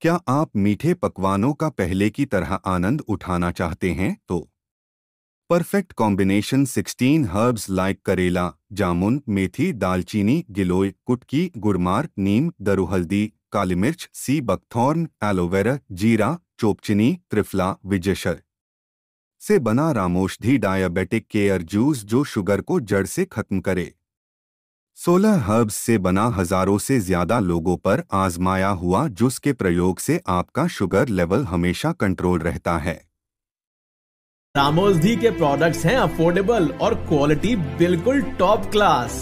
क्या आप मीठे पकवानों का पहले की तरह आनंद उठाना चाहते हैं तो परफेक्ट कॉम्बिनेशन 16 हर्ब्स लाइक करेला जामुन मेथी दालचीनी गिलोय कुटकी गुड़मार नीम दरुहल्दी काली मिर्च सी बकथॉर्न एलोवेरा जीरा चोपचिनी त्रिफला विजेशर से बना रामोषधि डायबिटिक केयर जूस जो शुगर को जड़ से खत्म करे सोलह हर्ब्स से बना हजारों से ज्यादा लोगों पर आजमाया हुआ जूस के प्रयोग से आपका शुगर लेवल हमेशा कंट्रोल रहता है रामोजी के प्रोडक्ट्स हैं अफोर्डेबल और क्वालिटी बिल्कुल टॉप क्लास